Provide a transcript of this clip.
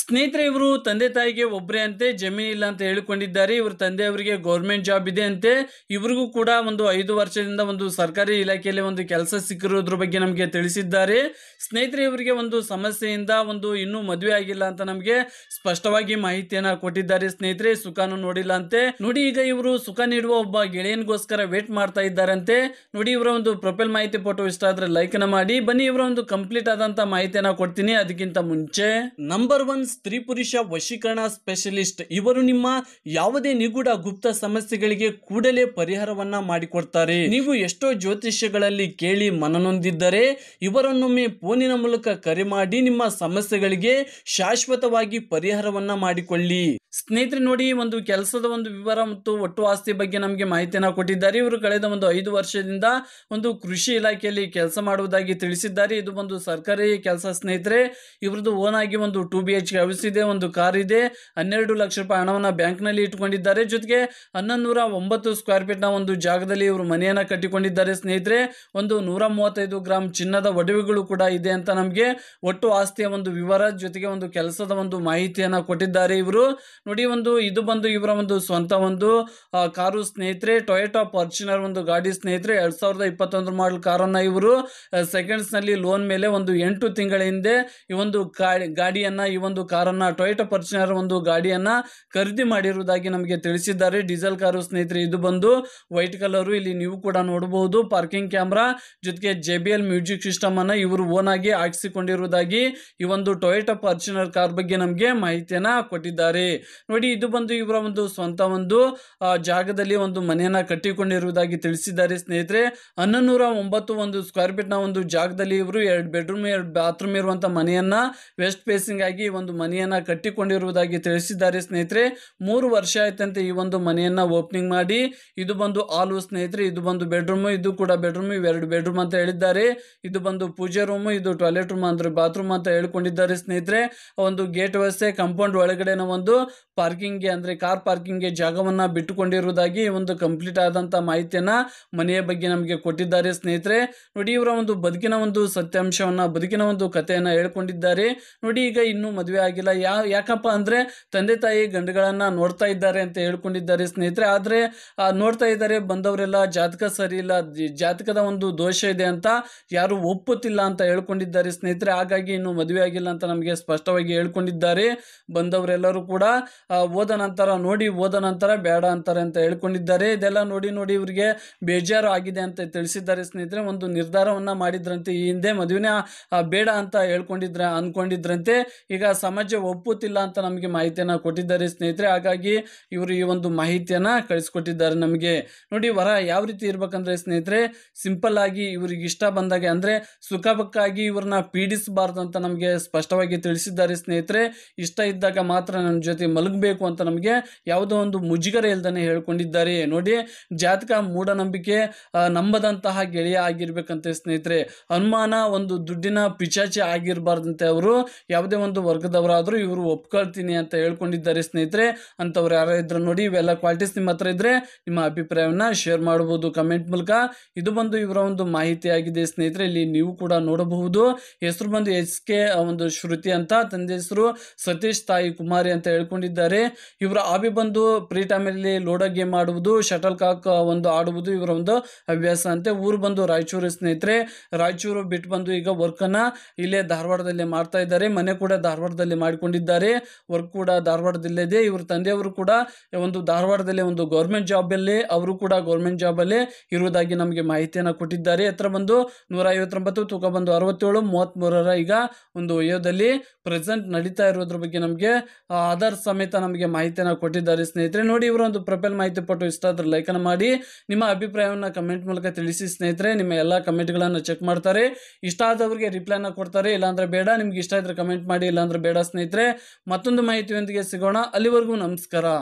ಸ್ನೇಹಿತರೆ ಇವರು ತಂದೆ ತಾಯಿಗೆ ಒಬ್ಬರೇ ಅಂತೆ ಇಲ್ಲ ಅಂತ ಹೇಳಿಕೊಂಡಿದ್ದಾರೆ ಇವರು ತಂದೆಯವರಿಗೆ ಗೌರ್ಮೆಂಟ್ ಜಾಬ್ ಇದೆ ಅಂತೆ ಇವ್ರಿಗೂ ಕೂಡ ಒಂದು ಐದು ವರ್ಷದಿಂದ ಒಂದು ಸರ್ಕಾರಿ ಇಲಾಖೆಯಲ್ಲಿ ಒಂದು ಕೆಲಸ ಸಿಕ್ಕಿರೋದ್ರ ಬಗ್ಗೆ ನಮಗೆ ತಿಳಿಸಿದ್ದಾರೆ ಸ್ನೇಹಿತರೆ ಇವರಿಗೆ ಒಂದು ಸಮಸ್ಯೆಯಿಂದ ಒಂದು ಇನ್ನೂ ಮದುವೆ ಆಗಿಲ್ಲ ಅಂತ ನಮಗೆ ಸ್ಪಷ್ಟವಾಗಿ ಮಾಹಿತಿಯನ್ನ ಕೊಟ್ಟಿದ್ದಾರೆ ಸ್ನೇಹಿತರೆ ಸುಖಾನು ನೋಡಿಲ್ಲ ಅಂತೆ ನೋಡಿ ಈಗ ಇವರು ಸುಖ ನೀಡುವ ಒಬ್ಬ ಗೆಳೆಯನ್ಗೋಸ್ಕರ ವೇಟ್ ಮಾಡ್ತಾ ಇದ್ದಾರಂತೆ ನೋಡಿ ಇವರ ಒಂದು ಪ್ರೊಫೈಲ್ ಮಾಹಿತಿ ಫೋಟೋ ಇಷ್ಟ ಆದರೆ ಲೈಕ್ನ ಮಾಡಿ ಬನ್ನಿ ಇವರ ಒಂದು ಕಂಪ್ಲೀಟ್ ಆದಂಥ ಮಾಹಿತಿಯನ್ನ ಕೊಡ್ತೀನಿ ಅದಕ್ಕಿಂತ ಮುಂಚೆ ನಂಬರ್ ಒನ್ ಸ್ತ್ರೀ ಪುರುಷ ವಶೀಕರಣ ಸ್ಪೆಷಲಿಸ್ಟ್ ಇವರು ನಿಮ್ಮ ಯಾವುದೇ ನಿಗೂಢ ಗುಪ್ತ ಸಮಸ್ಯೆಗಳಿಗೆ ಕೂಡಲೇ ಪರಿಹಾರವನ್ನ ಮಾಡಿಕೊಡ್ತಾರೆ ನೀವು ಎಷ್ಟೋ ಜ್ಯೋತಿಷ್ಯಗಳಲ್ಲಿ ಕೇಳಿ ಮನನೊಂದಿದ್ದರೆ ಇವರನ್ನೊಮ್ಮೆ ಫೋನಿನ ಮೂಲಕ ಕರೆ ಮಾಡಿ ನಿಮ್ಮ ಸಮಸ್ಯೆಗಳಿಗೆ ಶಾಶ್ವತವಾಗಿ ಪರಿಹಾರವನ್ನ ಮಾಡಿಕೊಳ್ಳಿ ಸ್ನೇಹಿತರೆ ನೋಡಿ ಒಂದು ಕೆಲಸದ ಒಂದು ವಿವರ ಮತ್ತು ಒಟ್ಟು ಆಸ್ತಿ ಬಗ್ಗೆ ನಮಗೆ ಮಾಹಿತಿಯನ್ನು ಕೊಟ್ಟಿದ್ದಾರೆ ಇವರು ಕಳೆದ ಒಂದು ಐದು ವರ್ಷದಿಂದ ಒಂದು ಕೃಷಿ ಇಲಾಖೆಯಲ್ಲಿ ಕೆಲಸ ಮಾಡುವುದಾಗಿ ತಿಳಿಸಿದ್ದಾರೆ ಇದು ಒಂದು ಸರ್ಕಾರಿ ಕೆಲಸ ಸ್ನೇಹಿತರೆ ಇವರದು ಓನ್ ಆಗಿ ಒಂದು ಟು ಬಿ ಎಚ್ ಇದೆ ಒಂದು ಕಾರ್ ಇದೆ ಹನ್ನೆರಡು ಲಕ್ಷ ರೂಪಾಯಿ ಹಣವನ್ನು ನಲ್ಲಿ ಇಟ್ಟುಕೊಂಡಿದ್ದಾರೆ ಜೊತೆಗೆ ಹನ್ನೊಂದು ಒಂಬತ್ತು ಸ್ಕ್ವೇರ್ ನ ಒಂದು ಜಾಗದಲ್ಲಿ ಇವರು ಮನೆಯನ್ನ ಕಟ್ಟಿಕೊಂಡಿದ್ದಾರೆ ಸ್ನೇಹಿತರೆ ಒಂದು ನೂರ ಮೂವತ್ತೈದು ಗ್ರಾಮ್ ಚಿನ್ನದ ಒಡವೆಗಳು ಕೂಡ ಇದೆ ಅಂತ ನಮಗೆ ಒಟ್ಟು ಆಸ್ತಿಯ ಒಂದು ವಿವರ ಜೊತೆಗೆ ಒಂದು ಕೆಲಸದ ಒಂದು ಮಾಹಿತಿಯನ್ನ ಕೊಟ್ಟಿದ್ದಾರೆ ಇವರು ನೋಡಿ ಒಂದು ಇದು ಬಂದು ಇವರ ಒಂದು ಸ್ವಂತ ಒಂದು ಕಾರು ಸ್ನೇಹಿತರೆ ಟೊಯೋಟಾ ಫಾರ್ಚುನರ್ ಒಂದು ಗಾಡಿ ಸ್ನೇಹಿತರೆ ಎರಡು ಸಾವಿರದ ಇಪ್ಪತ್ತೊಂದು ಮಾಡಲ್ ಕಾರನ್ನ ಇವರು ನಲ್ಲಿ ಲೋನ್ ಮೇಲೆ ಒಂದು ಎಂಟು ತಿಂಗಳ ಹಿಂದೆ ಈ ಒಂದು ಗಾಡಿಯನ್ನ ಈ ಒಂದು ಕಾರನ್ನ ಟೊಯೋಟ ಪರ್ಚನರ್ ಒಂದು ಗಾಡಿಯನ್ನ ಖರೀದಿ ಮಾಡಿರುವುದಾಗಿ ನಮಗೆ ತಿಳಿಸಿದ್ದಾರೆ ಡೀಸೆಲ್ ಕಾರು ಸ್ನೇಹಿತರೆ ಇದು ಬಂದು ವೈಟ್ ಕಲರು ಇಲ್ಲಿ ನೀವು ಕೂಡ ನೋಡಬಹುದು ಪಾರ್ಕಿಂಗ್ ಕ್ಯಾಮ್ರಾ ಜೊತೆಗೆ ಜೆ ಬಿ ಎಲ್ ಮ್ಯೂಸಿಕ್ ಸಿಸ್ಟಮನ್ನು ಇವರು ಓನ್ ಆಗಿ ಹಾಕಿಸಿಕೊಂಡಿರುವುದಾಗಿ ಈ ಒಂದು ಟೊಯೋಟ ಫಾರ್ಚುನರ್ ಕಾರ್ ಬಗ್ಗೆ ನಮಗೆ ಮಾಹಿತಿಯನ್ನ ಕೊಟ್ಟಿದ್ದಾರೆ ನೋಡಿ ಇದು ಬಂದು ಇವರ ಒಂದು ಸ್ವಂತ ಒಂದು ಜಾಗದಲ್ಲಿ ಒಂದು ಮನೆಯನ್ನ ಕಟ್ಟಿಕೊಂಡಿರುವುದಾಗಿ ತಿಳಿಸಿದ್ದಾರೆ ಸ್ನೇಹಿತರೆ ಹನ್ನೂರ ಒಂಬತ್ತು ಒಂದು ಸ್ಕ್ವೇರ್ ನ ಒಂದು ಜಾಗದಲ್ಲಿ ಇವರು ಎರಡು ಬೆಡ್ರೂಮ್ ಎರಡು ಬಾತ್ರೂಮ್ ಇರುವಂಥ ಮನೆಯನ್ನ ವೆಸ್ಟ್ ಫೇಸಿಂಗ್ ಆಗಿ ಒಂದು ಮನೆಯನ್ನ ಕಟ್ಟಿಕೊಂಡಿರುವುದಾಗಿ ತಿಳಿಸಿದ್ದಾರೆ ಸ್ನೇಹಿತರೆ ಮೂರು ವರ್ಷ ಆಯ್ತಂತೆ ಈ ಒಂದು ಮನೆಯನ್ನ ಓಪನಿಂಗ್ ಮಾಡಿ ಇದು ಬಂದು ಆಲು ಸ್ನೇಹಿತರೆ ಇದು ಬಂದು ಬೆಡ್ರೂಮ್ ಇದು ಕೂಡ ಬೆಡ್ರೂಮ್ ಇವೆರಡು ಬೆಡ್ರೂಮ್ ಅಂತ ಹೇಳಿದ್ದಾರೆ ಇದು ಬಂದು ಪೂಜೆ ರೂಮ್ ಇದು ಟಾಯ್ಲೆಟ್ ರೂಮ್ ಅಂದ್ರೆ ಬಾತ್ರೂಮ್ ಅಂತ ಹೇಳ್ಕೊಂಡಿದ್ದಾರೆ ಸ್ನೇಹಿತರೆ ಒಂದು ಗೇಟ್ ವ್ಯವಸ್ಥೆ ಕಂಪೌಂಡ್ ಒಳಗಡೆನ ಒಂದು ಪಾರ್ಕಿಂಗ್ಗೆ ಅಂದ್ರೆ ಕಾರ್ ಗೆ ಜಾಗವನ್ನು ಬಿಟ್ಟುಕೊಂಡಿರುವುದಾಗಿ ಒಂದು ಕಂಪ್ಲೀಟ್ ಆದಂತ ಮಾಹಿತಿಯನ್ನ ಮನೆಯ ಬಗ್ಗೆ ನಮಗೆ ಕೊಟ್ಟಿದ್ದಾರೆ ಸ್ನೇಹಿತರೆ ನೋಡಿ ಇವರ ಒಂದು ಬದುಕಿನ ಒಂದು ಸತ್ಯಾಂಶವನ್ನು ಬದುಕಿನ ಒಂದು ಕಥೆಯನ್ನ ಹೇಳ್ಕೊಂಡಿದ್ದಾರೆ ನೋಡಿ ಈಗ ಇನ್ನು ಮದುವೆ ಮದುವೆ ಆಗಿಲ್ಲ ಯಾಕಪ್ಪ ಅಂದ್ರೆ ತಂದೆ ತಾಯಿ ಗಂಡುಗಳನ್ನು ನೋಡ್ತಾ ಇದ್ದಾರೆ ಅಂತ ಹೇಳ್ಕೊಂಡಿದ್ದಾರೆ ಸ್ನೇಹಿತರೆ ಆದರೆ ನೋಡ್ತಾ ಇದ್ದಾರೆ ಬಂದವರೆಲ್ಲ ಜಾತಕ ಸರಿ ಇಲ್ಲ ಜಾತಕದ ಒಂದು ದೋಷ ಇದೆ ಅಂತ ಯಾರು ಒಪ್ಪುತ್ತಿಲ್ಲ ಅಂತ ಹೇಳ್ಕೊಂಡಿದ್ದಾರೆ ಸ್ನೇಹಿತರೆ ಹಾಗಾಗಿ ಇನ್ನು ಮದುವೆ ಆಗಿಲ್ಲ ಅಂತ ನಮಗೆ ಸ್ಪಷ್ಟವಾಗಿ ಹೇಳ್ಕೊಂಡಿದ್ದಾರೆ ಬಂದವರೆಲ್ಲರೂ ಕೂಡ ಓದ ನಂತರ ನೋಡಿ ಓದ ನಂತರ ಬೇಡ ಅಂತಾರೆ ಅಂತ ಹೇಳ್ಕೊಂಡಿದ್ದಾರೆ ಇದೆಲ್ಲ ನೋಡಿ ನೋಡಿ ಇವರಿಗೆ ಬೇಜಾರು ಆಗಿದೆ ಅಂತ ತಿಳಿಸಿದ್ದಾರೆ ಸ್ನೇಹಿತರೆ ಒಂದು ನಿರ್ಧಾರವನ್ನ ಮಾಡಿದ್ರಂತೆ ಈ ಹಿಂದೆ ಮದುವೆನ ಬೇಡ ಅಂತ ಹೇಳ್ಕೊಂಡಿದ್ರ ಅಂದ್ಕೊಂಡಿದ್ರಂತೆ ಈಗ ಸಮಾಜ ಒಪ್ಪುತ್ತಿಲ್ಲ ಅಂತ ನಮಗೆ ಮಾಹಿತಿಯನ್ನು ಕೊಟ್ಟಿದ್ದಾರೆ ಸ್ನೇಹಿತರೆ ಹಾಗಾಗಿ ಇವರು ಈ ಒಂದು ಮಾಹಿತಿಯನ್ನ ಕಳಿಸ್ಕೊಟ್ಟಿದ್ದಾರೆ ನಮಗೆ ನೋಡಿ ವರ ಯಾವ ರೀತಿ ಇರ್ಬೇಕಂದ್ರೆ ಸ್ನೇಹಿತರೆ ಸಿಂಪಲ್ ಆಗಿ ಇವ್ರಿಗೆ ಇಷ್ಟ ಬಂದಾಗೆ ಅಂದರೆ ಸುಖಬಕ್ಕಾಗಿ ಇವ್ರನ್ನ ಪೀಡಿಸಬಾರ್ದು ಅಂತ ನಮಗೆ ಸ್ಪಷ್ಟವಾಗಿ ತಿಳಿಸಿದ್ದಾರೆ ಸ್ನೇಹಿತರೆ ಇಷ್ಟ ಇದ್ದಾಗ ಮಾತ್ರ ನನ್ನ ಜೊತೆ ಮಲಗಬೇಕು ಅಂತ ನಮಗೆ ಯಾವುದೋ ಒಂದು ಮುಜುಗರ ಇಲ್ದನೆ ಹೇಳ್ಕೊಂಡಿದ್ದಾರೆ ನೋಡಿ ಜಾತಕ ಮೂಢನಂಬಿಕೆ ನಂಬದಂತಹ ಗೆಳೆಯ ಆಗಿರ್ಬೇಕಂತ ಸ್ನೇಹಿತರೆ ಅನುಮಾನ ಒಂದು ದುಡ್ಡಿನ ಪಿಚಾಚಿ ಆಗಿರಬಾರ್ದಂತೆ ಅವರು ಯಾವುದೇ ಒಂದು ವರ್ಗದ ವರ್ಗದವರಾದರೂ ಇವರು ಒಪ್ಕೊಳ್ತೀನಿ ಅಂತ ಹೇಳ್ಕೊಂಡಿದ್ದಾರೆ ಸ್ನೇಹಿತರೆ ಅಂಥವ್ರು ಯಾರು ಇದ್ರೆ ನೋಡಿ ಇವೆಲ್ಲ ಕ್ವಾಲಿಟೀಸ್ ನಿಮ್ಮ ಹತ್ರ ಇದ್ದರೆ ನಿಮ್ಮ ಅಭಿಪ್ರಾಯವನ್ನ ಶೇರ್ ಮಾಡಬಹುದು ಕಮೆಂಟ್ ಮೂಲಕ ಇದು ಬಂದು ಇವರ ಒಂದು ಮಾಹಿತಿ ಆಗಿದೆ ಸ್ನೇಹಿತರೆ ಇಲ್ಲಿ ನೀವು ಕೂಡ ನೋಡಬಹುದು ಹೆಸರು ಬಂದು ಎಚ್ ಕೆ ಒಂದು ಶ್ರುತಿ ಅಂತ ತಂದೆ ಹೆಸರು ಸತೀಶ್ ತಾಯಿ ಕುಮಾರಿ ಅಂತ ಹೇಳ್ಕೊಂಡಿದ್ದಾರೆ ಇವರ ಆಬಿ ಬಂದು ಫ್ರೀ ಅಲ್ಲಿ ಲೋಡೋ ಗೇಮ್ ಆಡುವುದು ಶಟಲ್ ಕಾಕ್ ಒಂದು ಆಡುವುದು ಇವರ ಒಂದು ಹವ್ಯಾಸ ಅಂತೆ ಊರು ಬಂದು ರಾಯಚೂರು ಸ್ನೇಹಿತರೆ ರಾಯಚೂರು ಬಿಟ್ಟು ಬಂದು ಈಗ ವರ್ಕನ್ನು ಇಲ್ಲೇ ಧಾರವಾಡದಲ್ಲಿ ಮಾಡ್ತಾ ಇದ್ದಾರೆ ಮನೆ ಕೂಡ ಧಾರವಾಡದಲ್ಲಿ ಧಾರವಾಡದಲ್ಲಿ ಮಾಡಿಕೊಂಡಿದ್ದಾರೆ ವರ್ಕ್ ಕೂಡ ಧಾರವಾಡದಲ್ಲಿದೆ ಇವರ ತಂದೆಯವರು ಕೂಡ ಒಂದು ಧಾರವಾಡದಲ್ಲಿ ಒಂದು ಗೌರ್ಮೆಂಟ್ ಜಾಬಲ್ಲೇ ಅವರು ಕೂಡ ಗೌರ್ಮೆಂಟ್ ಜಾಬಲ್ಲೇ ಇರುವುದಾಗಿ ನಮಗೆ ಮಾಹಿತಿಯನ್ನು ಕೊಟ್ಟಿದ್ದಾರೆ ಎತ್ತರ ಬಂದು ನೂರ ಐವತ್ತೊಂಬತ್ತು ತೂಕ ಬಂದು ಅರವತ್ತೇಳು ಮೂವತ್ತ್ಮೂರರ ಈಗ ಒಂದು ವಯೋದಲ್ಲಿ ಪ್ರೆಸೆಂಟ್ ನಡೀತಾ ಇರೋದ್ರ ಬಗ್ಗೆ ನಮಗೆ ಆಧಾರ್ ಸಮೇತ ನಮಗೆ ಮಾಹಿತಿಯನ್ನು ಕೊಟ್ಟಿದ್ದಾರೆ ಸ್ನೇಹಿತರೆ ನೋಡಿ ಇವರು ಒಂದು ಪ್ರೊಫೈಲ್ ಮಾಹಿತಿ ಪಟ್ಟು ಇಷ್ಟ ಆದ್ರೆ ಲೈಕನ್ನು ಮಾಡಿ ನಿಮ್ಮ ಅಭಿಪ್ರಾಯವನ್ನು ಕಮೆಂಟ್ ಮೂಲಕ ತಿಳಿಸಿ ಸ್ನೇಹಿತರೆ ನಿಮ್ಮ ಎಲ್ಲ ಗಳನ್ನ ಚೆಕ್ ಮಾಡ್ತಾರೆ ಇಷ್ಟ ಆದವರಿಗೆ ರಿಪ್ಲೈನ ಕೊಡ್ತಾರೆ ಇಲ್ಲಾಂದ್ರೆ ಬೇಡ ನಿಮ್ಗೆ ಇಷ್ಟ ಆದ್ರೆ ಕಮೆಂಟ್ ಮಾಡಿ ಇಲ್ಲಾಂದ್ರೆ ಬೇಡ ಬೇಡ ಸ್ನೇಹಿತರೆ ಮತ್ತೊಂದು ಮಾಹಿತಿಯೊಂದಿಗೆ ಸಿಗೋಣ ಅಲ್ಲಿವರೆಗೂ ನಮಸ್ಕಾರ